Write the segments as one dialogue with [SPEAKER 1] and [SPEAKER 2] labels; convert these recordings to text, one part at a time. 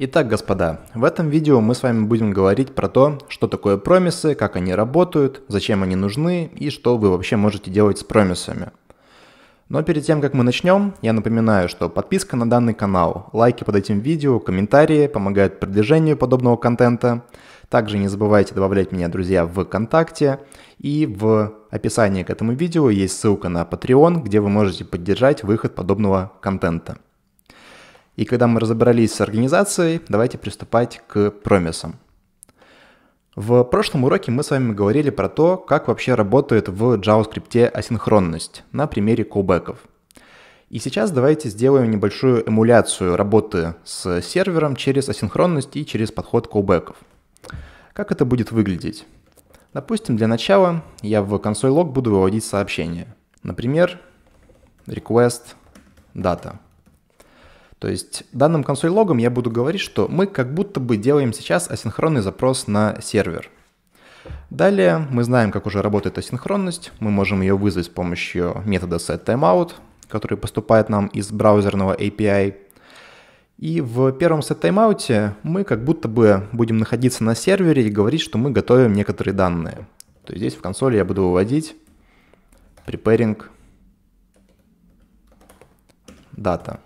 [SPEAKER 1] Итак, господа, в этом видео мы с вами будем говорить про то, что такое промисы, как они работают, зачем они нужны и что вы вообще можете делать с промисами. Но перед тем, как мы начнем, я напоминаю, что подписка на данный канал, лайки под этим видео, комментарии помогают продвижению подобного контента. Также не забывайте добавлять меня, друзья, в ВКонтакте. И в описании к этому видео есть ссылка на Patreon, где вы можете поддержать выход подобного контента. И когда мы разобрались с организацией, давайте приступать к промисам. В прошлом уроке мы с вами говорили про то, как вообще работает в JavaScript асинхронность на примере callbackов. И сейчас давайте сделаем небольшую эмуляцию работы с сервером через асинхронность и через подход callbackов. Как это будет выглядеть? Допустим, для начала я в консоль лог буду выводить сообщение. Например, request data – то есть данным консоль логом я буду говорить, что мы как будто бы делаем сейчас асинхронный запрос на сервер. Далее мы знаем, как уже работает асинхронность. Мы можем ее вызвать с помощью метода setTimeout, который поступает нам из браузерного API. И в первом setTimeout мы как будто бы будем находиться на сервере и говорить, что мы готовим некоторые данные. То есть здесь в консоли я буду выводить preparing data.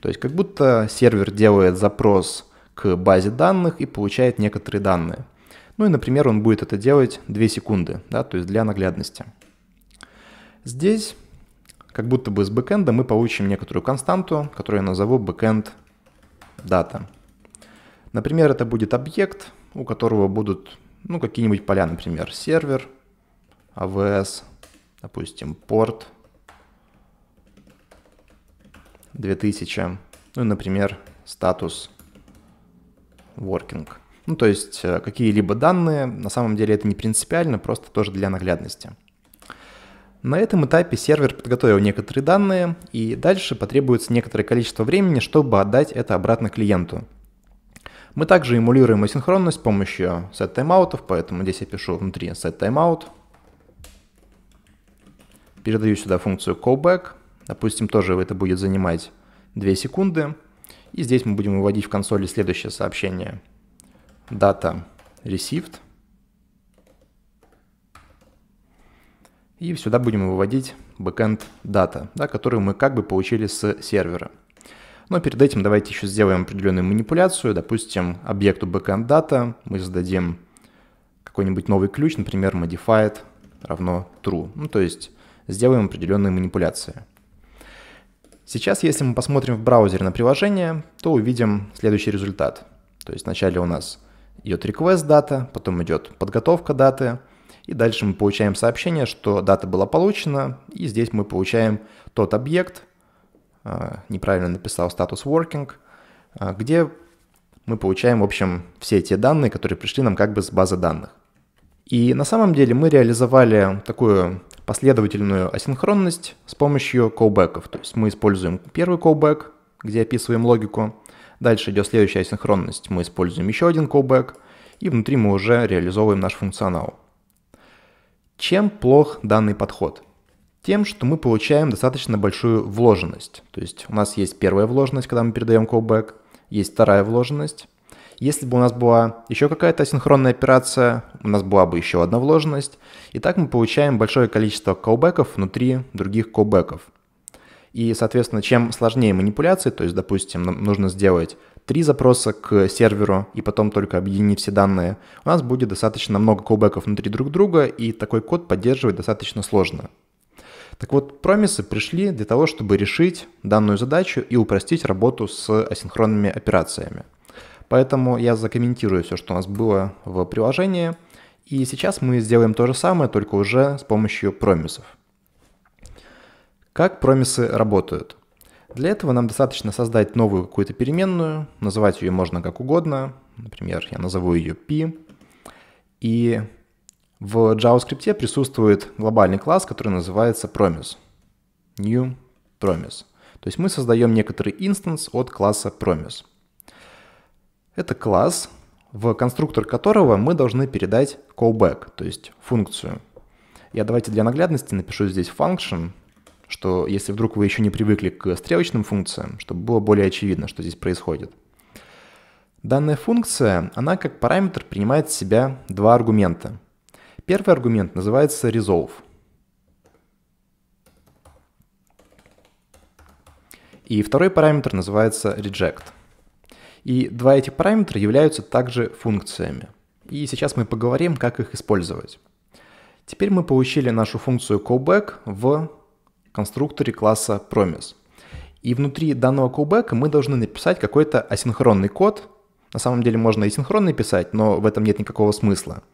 [SPEAKER 1] То есть как будто сервер делает запрос к базе данных и получает некоторые данные. Ну и, например, он будет это делать 2 секунды, да, то есть для наглядности. Здесь как будто бы с бэкэнда мы получим некоторую константу, которую я назову бэкэнд дата. Например, это будет объект, у которого будут ну, какие-нибудь поля, например, сервер, AWS, а допустим, порт, 2000, ну, например, статус working. Ну, то есть э, какие-либо данные, на самом деле это не принципиально, просто тоже для наглядности. На этом этапе сервер подготовил некоторые данные, и дальше потребуется некоторое количество времени, чтобы отдать это обратно клиенту. Мы также эмулируем асинхронность с помощью set таймаутов, поэтому здесь я пишу внутри set timeout. Передаю сюда функцию callback. Допустим, тоже это будет занимать 2 секунды. И здесь мы будем выводить в консоли следующее сообщение. Data received. И сюда будем выводить backend data, да, которую мы как бы получили с сервера. Но перед этим давайте еще сделаем определенную манипуляцию. Допустим, объекту backend data мы зададим какой-нибудь новый ключ, например, modified равно true. Ну, то есть сделаем определенные манипуляции. Сейчас, если мы посмотрим в браузере на приложение, то увидим следующий результат. То есть вначале у нас идет request дата, потом идет подготовка даты, и дальше мы получаем сообщение, что дата была получена, и здесь мы получаем тот объект, а, неправильно написал статус working, а, где мы получаем, в общем, все те данные, которые пришли нам как бы с базы данных. И на самом деле мы реализовали такую последовательную асинхронность с помощью callback'ов. То есть мы используем первый callback, где описываем логику. Дальше идет следующая асинхронность. Мы используем еще один callback. И внутри мы уже реализовываем наш функционал. Чем плох данный подход? Тем, что мы получаем достаточно большую вложенность. То есть у нас есть первая вложенность, когда мы передаем callback, есть вторая вложенность, если бы у нас была еще какая-то асинхронная операция, у нас была бы еще одна вложенность. И так мы получаем большое количество колбеков внутри других колбеков. И, соответственно, чем сложнее манипуляции, то есть, допустим, нам нужно сделать три запроса к серверу и потом только объединить все данные, у нас будет достаточно много колбеков внутри друг друга, и такой код поддерживать достаточно сложно. Так вот, промисы пришли для того, чтобы решить данную задачу и упростить работу с асинхронными операциями. Поэтому я закомментирую все, что у нас было в приложении. И сейчас мы сделаем то же самое, только уже с помощью промисов. Как промисы работают? Для этого нам достаточно создать новую какую-то переменную, называть ее можно как угодно, например, я назову ее p, и в JavaScript присутствует глобальный класс, который называется promise, new promise. То есть мы создаем некоторый инстанс от класса promise. Это класс, в конструктор которого мы должны передать callback, то есть функцию. Я давайте для наглядности напишу здесь function, что если вдруг вы еще не привыкли к стрелочным функциям, чтобы было более очевидно, что здесь происходит. Данная функция, она как параметр принимает в себя два аргумента. Первый аргумент называется resolve. И второй параметр называется reject. И два этих параметра являются также функциями. И сейчас мы поговорим, как их использовать. Теперь мы получили нашу функцию callback в конструкторе класса promise. И внутри данного callback мы должны написать какой-то асинхронный код. На самом деле можно и синхронный писать, но в этом нет никакого смысла.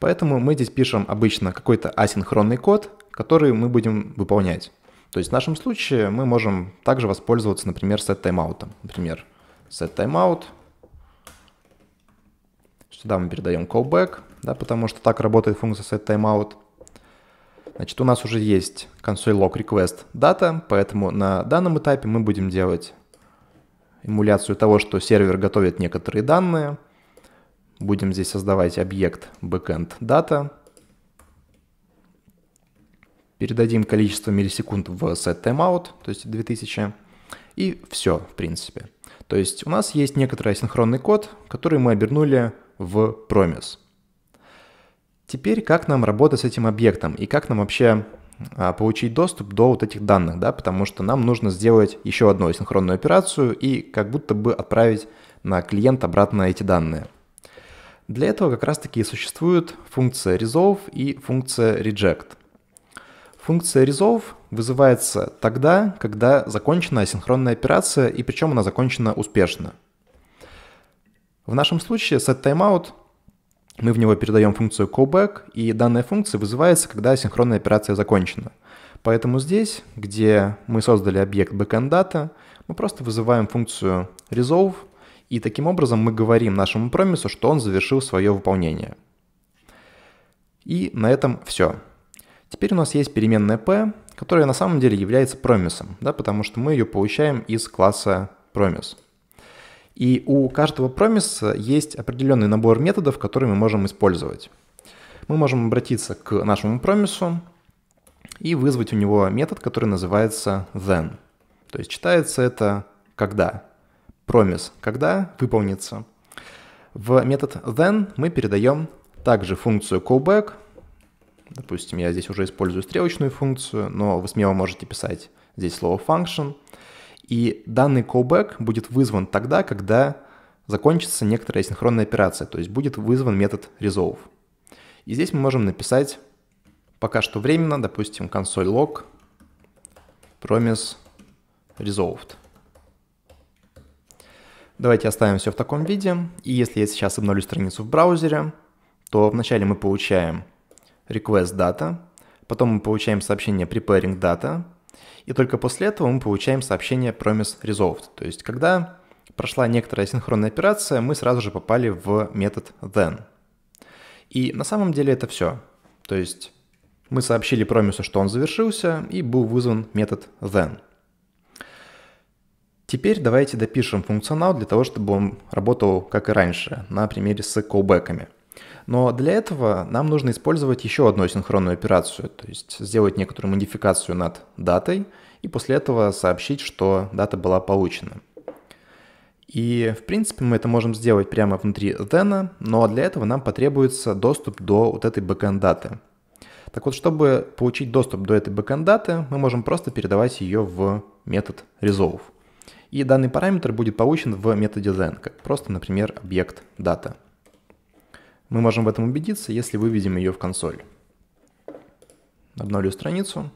[SPEAKER 1] Поэтому мы здесь пишем обычно какой-то асинхронный код, который мы будем выполнять. То есть в нашем случае мы можем также воспользоваться, например, set timeout. Например, set timeout. Сюда мы передаем callback, да, потому что так работает функция set timeout. Значит, у нас уже есть консоль log request data, поэтому на данном этапе мы будем делать эмуляцию того, что сервер готовит некоторые данные. Будем здесь создавать объект backend data. Передадим количество миллисекунд в set timeout, то есть 2000. И все, в принципе. То есть у нас есть некоторый асинхронный код, который мы обернули в промис. Теперь как нам работать с этим объектом и как нам вообще а, получить доступ до вот этих данных, да, потому что нам нужно сделать еще одну асинхронную операцию и как будто бы отправить на клиент обратно эти данные. Для этого как раз таки и существует функция resolve и функция reject. Функция resolve вызывается тогда, когда закончена асинхронная операция, и причем она закончена успешно. В нашем случае setTimeout мы в него передаем функцию callback, и данная функция вызывается, когда асинхронная операция закончена. Поэтому здесь, где мы создали объект backend мы просто вызываем функцию resolve, и таким образом мы говорим нашему промису, что он завершил свое выполнение. И на этом все. Теперь у нас есть переменная p, которая на самом деле является промисом, да, потому что мы ее получаем из класса промис. И у каждого промиса есть определенный набор методов, которые мы можем использовать. Мы можем обратиться к нашему промису и вызвать у него метод, который называется then. То есть читается это «когда». Промис «когда» выполнится. В метод then мы передаем также функцию callback, Допустим, я здесь уже использую стрелочную функцию, но вы смело можете писать здесь слово function. И данный callback будет вызван тогда, когда закончится некоторая синхронная операция, то есть будет вызван метод resolve. И здесь мы можем написать пока что временно, допустим, консоль log promise resolved. Давайте оставим все в таком виде. И если я сейчас обновлю страницу в браузере, то вначале мы получаем request data, потом мы получаем сообщение preparing data, и только после этого мы получаем сообщение promise resolved. То есть, когда прошла некоторая синхронная операция, мы сразу же попали в метод then. И на самом деле это все. То есть мы сообщили промису, что он завершился, и был вызван метод then. Теперь давайте допишем функционал для того, чтобы он работал как и раньше, на примере с callback'ами. Но для этого нам нужно использовать еще одну синхронную операцию, то есть сделать некоторую модификацию над датой и после этого сообщить, что дата была получена. И, в принципе, мы это можем сделать прямо внутри then, но для этого нам потребуется доступ до вот этой бэкэнд-даты. Так вот, чтобы получить доступ до этой бэкэнд-даты, мы можем просто передавать ее в метод resolve. И данный параметр будет получен в методе then, как просто, например, объект data. Мы можем в этом убедиться, если выведем ее в консоль. Обновлю страницу.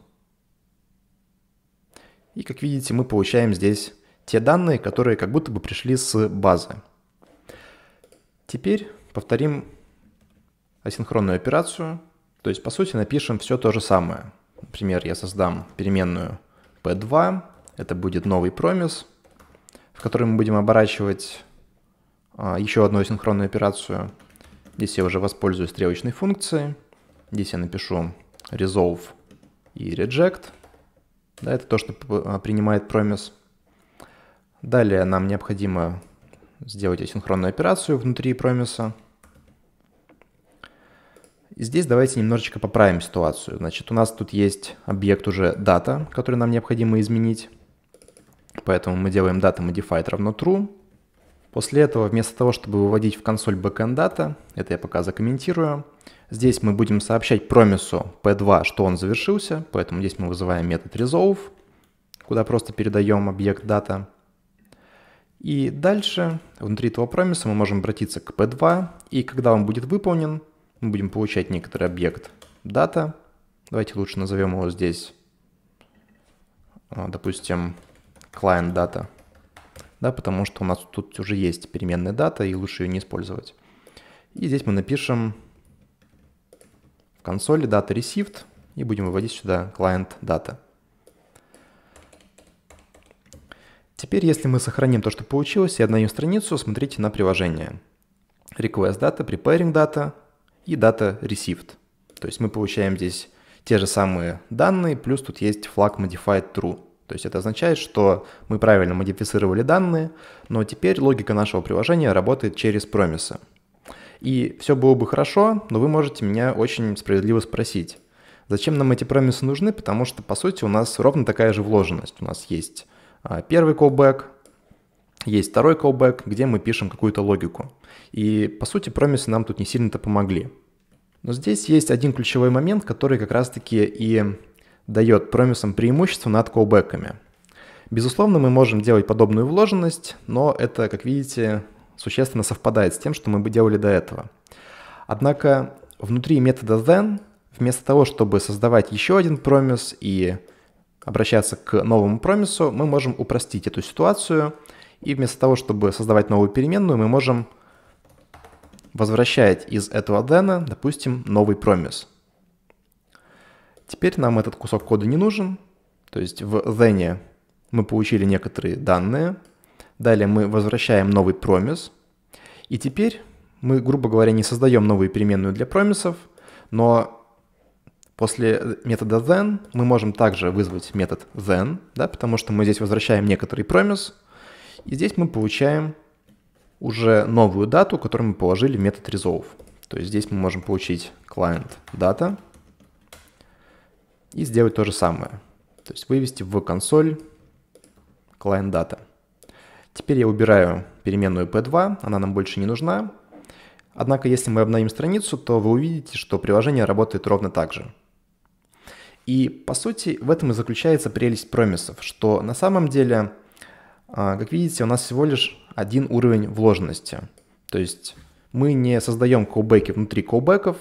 [SPEAKER 1] И как видите, мы получаем здесь те данные, которые как будто бы пришли с базы. Теперь повторим асинхронную операцию, то есть по сути напишем все то же самое. Например, я создам переменную p2, это будет новый промис, в который мы будем оборачивать а, еще одну асинхронную операцию – Здесь я уже воспользуюсь стрелочной функцией. Здесь я напишу resolve и reject. Да, это то, что а, принимает промис. Далее нам необходимо сделать асинхронную операцию внутри промиса. И здесь давайте немножечко поправим ситуацию. Значит, у нас тут есть объект уже data, который нам необходимо изменить. Поэтому мы делаем data modified равно true. После этого, вместо того, чтобы выводить в консоль backend это я пока закомментирую, здесь мы будем сообщать промису p2, что он завершился, поэтому здесь мы вызываем метод resolve, куда просто передаем объект data. И дальше внутри этого промиса мы можем обратиться к p2, и когда он будет выполнен, мы будем получать некоторый объект data. Давайте лучше назовем его здесь, а, допустим, client data да, потому что у нас тут уже есть переменная дата, и лучше ее не использовать. И здесь мы напишем в консоли data received, и будем выводить сюда client data. Теперь, если мы сохраним то, что получилось, и обновим страницу, смотрите на приложение. Request data, preparing data и data received. То есть мы получаем здесь те же самые данные, плюс тут есть флаг modified true. То есть это означает, что мы правильно модифицировали данные, но теперь логика нашего приложения работает через промисы. И все было бы хорошо, но вы можете меня очень справедливо спросить, зачем нам эти промисы нужны, потому что, по сути, у нас ровно такая же вложенность. У нас есть а, первый callback, есть второй callback, где мы пишем какую-то логику. И, по сути, промисы нам тут не сильно-то помогли. Но здесь есть один ключевой момент, который как раз-таки и дает промисам преимущество над колбеками. Безусловно, мы можем делать подобную вложенность, но это, как видите, существенно совпадает с тем, что мы бы делали до этого. Однако внутри метода then, вместо того, чтобы создавать еще один промис и обращаться к новому промису, мы можем упростить эту ситуацию. И вместо того, чтобы создавать новую переменную, мы можем возвращать из этого then, допустим, новый промис. Теперь нам этот кусок кода не нужен, то есть в then мы получили некоторые данные, далее мы возвращаем новый промис, и теперь мы, грубо говоря, не создаем новую переменную для промисов, но после метода then мы можем также вызвать метод then, да, потому что мы здесь возвращаем некоторый промис, и здесь мы получаем уже новую дату, которую мы положили в метод resolve. То есть здесь мы можем получить client data, и сделать то же самое. То есть вывести в консоль client data. Теперь я убираю переменную p2, она нам больше не нужна. Однако, если мы обновим страницу, то вы увидите, что приложение работает ровно так же. И, по сути, в этом и заключается прелесть промисов, что на самом деле, а, как видите, у нас всего лишь один уровень вложенности. То есть мы не создаем callback'и внутри callback'ов,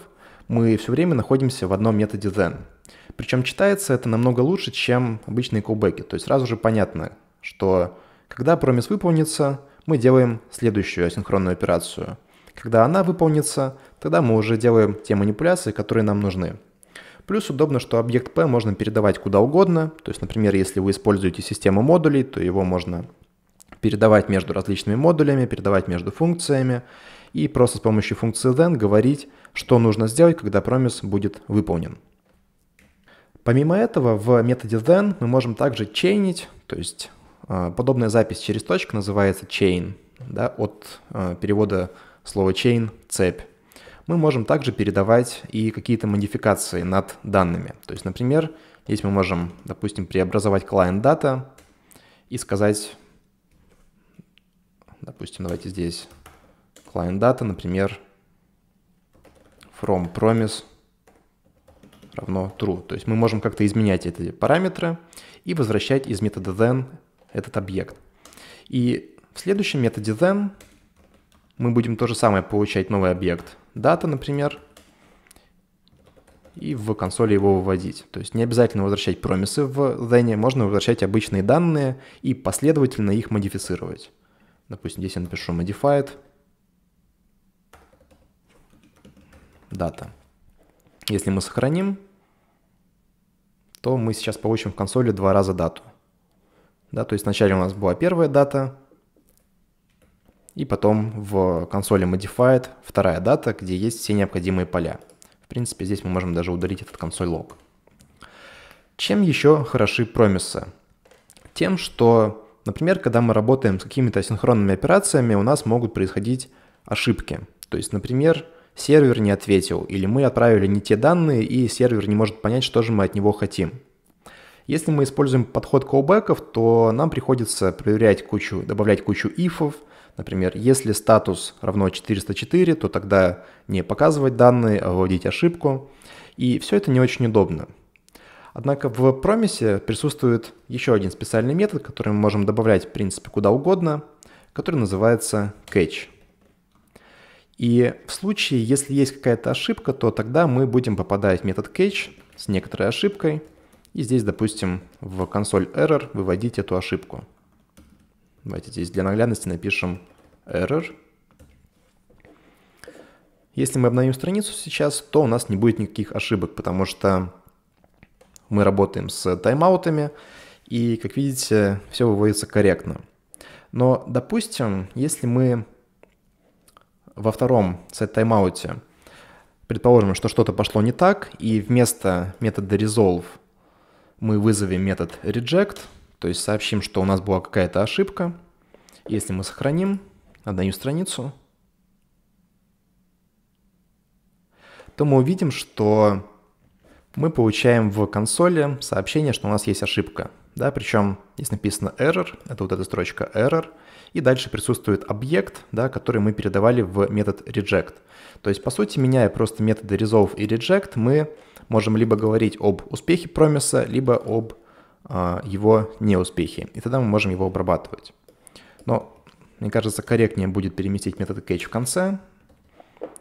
[SPEAKER 1] мы все время находимся в одном методе then. Причем читается это намного лучше, чем обычные колбеки. То есть сразу же понятно, что когда промис выполнится, мы делаем следующую асинхронную операцию. Когда она выполнится, тогда мы уже делаем те манипуляции, которые нам нужны. Плюс удобно, что объект P можно передавать куда угодно. То есть, например, если вы используете систему модулей, то его можно передавать между различными модулями, передавать между функциями и просто с помощью функции then говорить, что нужно сделать, когда промис будет выполнен. Помимо этого, в методе then мы можем также чейнить, то есть а, подобная запись через точку называется chain, да, от а, перевода слова chain – цепь. Мы можем также передавать и какие-то модификации над данными. То есть, например, здесь мы можем, допустим, преобразовать client data и сказать, допустим, давайте здесь client data, например, from promise – равно true. То есть мы можем как-то изменять эти параметры и возвращать из метода then этот объект. И в следующем методе then мы будем то же самое получать новый объект data, например, и в консоли его выводить. То есть не обязательно возвращать промисы в then, можно возвращать обычные данные и последовательно их модифицировать. Допустим, здесь я напишу modified data. Если мы сохраним, то мы сейчас получим в консоли два раза дату. Да, то есть вначале у нас была первая дата, и потом в консоли Modified вторая дата, где есть все необходимые поля. В принципе, здесь мы можем даже удалить этот консоль лог. Чем еще хороши промисы? Тем, что, например, когда мы работаем с какими-то асинхронными операциями, у нас могут происходить ошибки. То есть, например, сервер не ответил, или мы отправили не те данные, и сервер не может понять, что же мы от него хотим. Если мы используем подход callback'ов, то нам приходится проверять кучу, добавлять кучу ifов, Например, если статус равно 404, то тогда не показывать данные, а вводить ошибку. И все это не очень удобно. Однако в промисе присутствует еще один специальный метод, который мы можем добавлять, в принципе, куда угодно, который называется catch. И в случае, если есть какая-то ошибка, то тогда мы будем попадать в метод catch с некоторой ошибкой. И здесь, допустим, в консоль error выводить эту ошибку. Давайте здесь для наглядности напишем error. Если мы обновим страницу сейчас, то у нас не будет никаких ошибок, потому что мы работаем с тайм-аутами, и, как видите, все выводится корректно. Но, допустим, если мы во втором сет-тайм-ауте, предположим, что что-то пошло не так, и вместо метода resolve мы вызовем метод reject, то есть сообщим, что у нас была какая-то ошибка. Если мы сохраним отдаю страницу, то мы увидим, что мы получаем в консоли сообщение, что у нас есть ошибка – да, причем здесь написано error, это вот эта строчка error, и дальше присутствует объект, да, который мы передавали в метод reject. То есть, по сути, меняя просто методы resolve и reject, мы можем либо говорить об успехе промиса, либо об э, его неуспехе, и тогда мы можем его обрабатывать. Но, мне кажется, корректнее будет переместить метод catch в конце.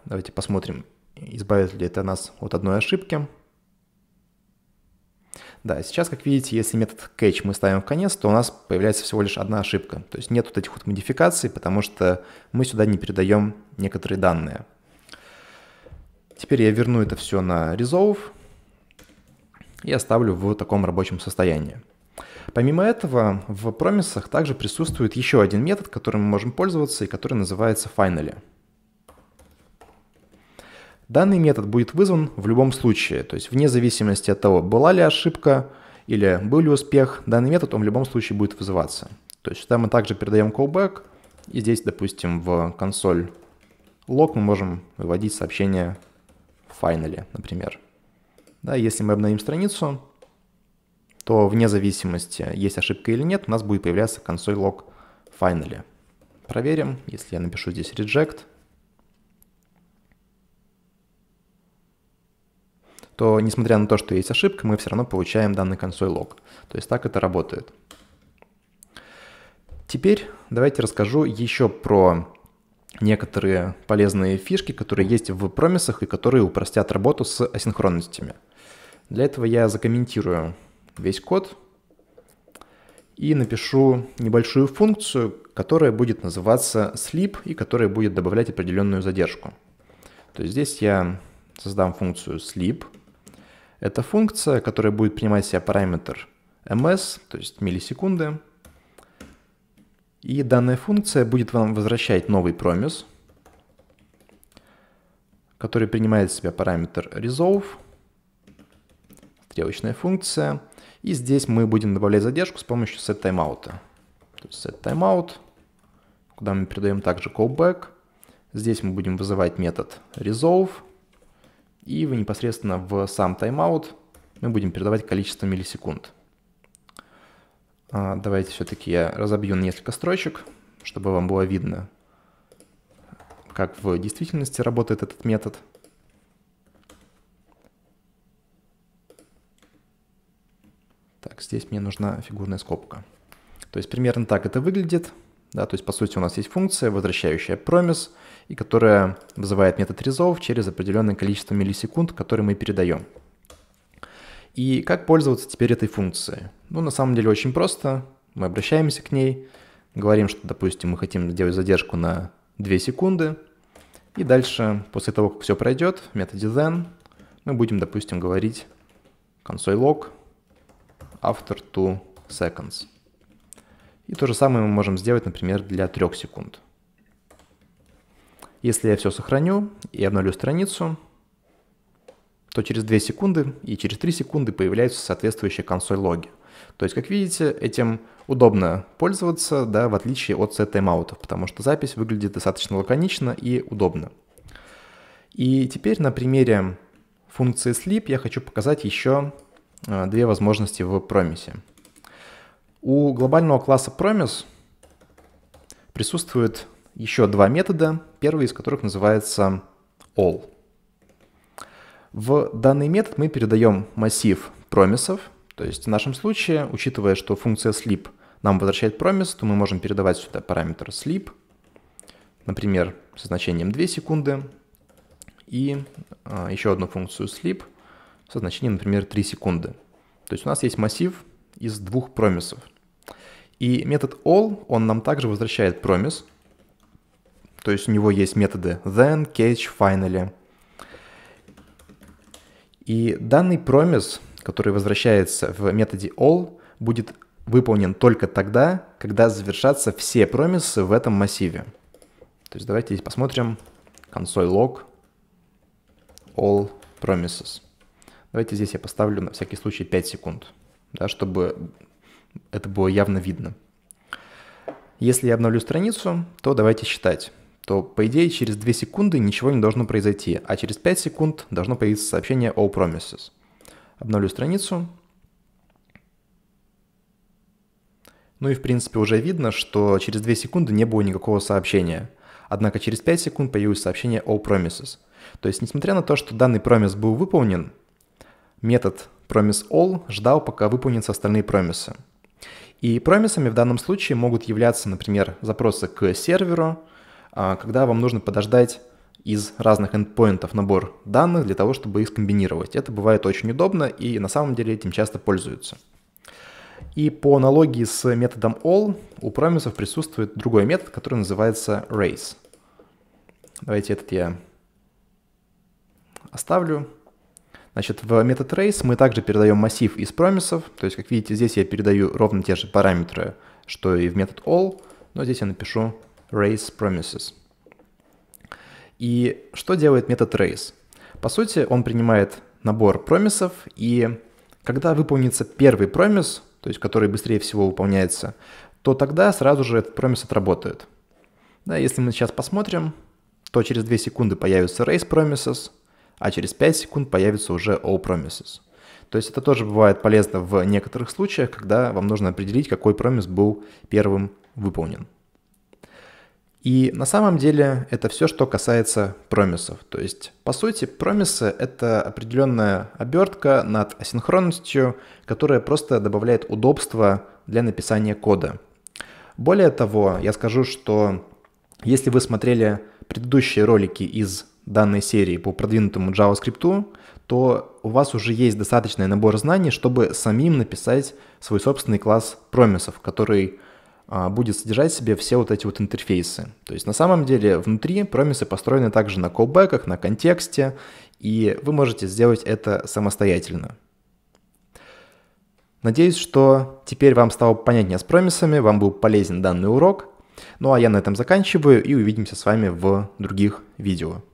[SPEAKER 1] Давайте посмотрим, избавит ли это нас от одной ошибки. Да, сейчас, как видите, если метод catch мы ставим в конец, то у нас появляется всего лишь одна ошибка. То есть нет вот этих вот модификаций, потому что мы сюда не передаем некоторые данные. Теперь я верну это все на resolve и оставлю в таком рабочем состоянии. Помимо этого, в промисах также присутствует еще один метод, которым мы можем пользоваться и который называется finally. Данный метод будет вызван в любом случае, то есть вне зависимости от того, была ли ошибка или был ли успех, данный метод он в любом случае будет вызываться. То есть сюда мы также передаем callback, и здесь, допустим, в консоль log мы можем выводить сообщение finally, например. Да, если мы обновим страницу, то вне зависимости, есть ошибка или нет, у нас будет появляться консоль log finally. Проверим, если я напишу здесь reject – то несмотря на то, что есть ошибка, мы все равно получаем данный консоль лог. То есть так это работает. Теперь давайте расскажу еще про некоторые полезные фишки, которые есть в промисах и которые упростят работу с асинхронностями. Для этого я закомментирую весь код и напишу небольшую функцию, которая будет называться sleep и которая будет добавлять определенную задержку. То есть здесь я создам функцию sleep – это функция, которая будет принимать в себя параметр ms, то есть миллисекунды. И данная функция будет вам возвращать новый промис, который принимает в себя параметр resolve, стрелочная функция. И здесь мы будем добавлять задержку с помощью setTimeout, timeout. То есть set куда мы передаем также callback. Здесь мы будем вызывать метод resolve – и вы непосредственно в сам тайм-аут мы будем передавать количество миллисекунд. А, давайте все-таки я разобью несколько строчек, чтобы вам было видно, как в действительности работает этот метод. Так, здесь мне нужна фигурная скобка. То есть примерно так это выглядит. Да, то есть, по сути, у нас есть функция, возвращающая промис – и которая вызывает метод resolve через определенное количество миллисекунд, которые мы передаем. И как пользоваться теперь этой функцией? Ну, на самом деле очень просто. Мы обращаемся к ней, говорим, что, допустим, мы хотим сделать задержку на 2 секунды, и дальше, после того, как все пройдет, в методе then мы будем, допустим, говорить console log after 2 seconds. И то же самое мы можем сделать, например, для 3 секунд. Если я все сохраню и обновлю страницу, то через 2 секунды и через 3 секунды появляются соответствующие консоль логи. То есть, как видите, этим удобно пользоваться, да, в отличие от set-таймаутов, потому что запись выглядит достаточно лаконично и удобно. И теперь на примере функции sleep я хочу показать еще э, две возможности в промисе. У глобального класса promise присутствует еще два метода, первый из которых называется all. В данный метод мы передаем массив промисов, то есть в нашем случае, учитывая, что функция sleep нам возвращает промис, то мы можем передавать сюда параметр sleep, например, со значением 2 секунды, и а, еще одну функцию sleep со значением, например, 3 секунды. То есть у нас есть массив из двух промисов. И метод all, он нам также возвращает промис, то есть у него есть методы then, catch, finally. И данный промис, который возвращается в методе all, будет выполнен только тогда, когда завершатся все промисы в этом массиве. То есть давайте здесь посмотрим консоль log all promises. Давайте здесь я поставлю на всякий случай 5 секунд, да, чтобы это было явно видно. Если я обновлю страницу, то давайте считать то, по идее, через 2 секунды ничего не должно произойти, а через 5 секунд должно появиться сообщение о Promises. Обновлю страницу. Ну и, в принципе, уже видно, что через 2 секунды не было никакого сообщения. Однако через 5 секунд появилось сообщение о Promises. То есть, несмотря на то, что данный промис был выполнен, метод Promise.all ждал, пока выполнятся остальные промисы. И промисами в данном случае могут являться, например, запросы к серверу, а, когда вам нужно подождать из разных эндпоинтов набор данных для того, чтобы их скомбинировать. Это бывает очень удобно и на самом деле этим часто пользуются. И по аналогии с методом all у промисов присутствует другой метод, который называется race. Давайте этот я оставлю. Значит, в метод race мы также передаем массив из промисов. То есть, как видите, здесь я передаю ровно те же параметры, что и в метод all, но здесь я напишу race promises. И что делает метод race? По сути, он принимает набор промисов, и когда выполнится первый промис, то есть который быстрее всего выполняется, то тогда сразу же этот промис отработает. Да, если мы сейчас посмотрим, то через 2 секунды появится race promises, а через 5 секунд появится уже all promises. То есть это тоже бывает полезно в некоторых случаях, когда вам нужно определить, какой промис был первым выполнен. И на самом деле это все, что касается промисов. То есть, по сути, промисы — это определенная обертка над асинхронностью, которая просто добавляет удобства для написания кода. Более того, я скажу, что если вы смотрели предыдущие ролики из данной серии по продвинутому JavaScript, то у вас уже есть достаточный набор знаний, чтобы самим написать свой собственный класс промисов, который а, будет содержать в себе все вот эти вот интерфейсы. То есть на самом деле внутри промисы построены также на колбеках, на контексте, и вы можете сделать это самостоятельно. Надеюсь, что теперь вам стало понятнее с промисами, вам был полезен данный урок. Ну а я на этом заканчиваю и увидимся с вами в других видео.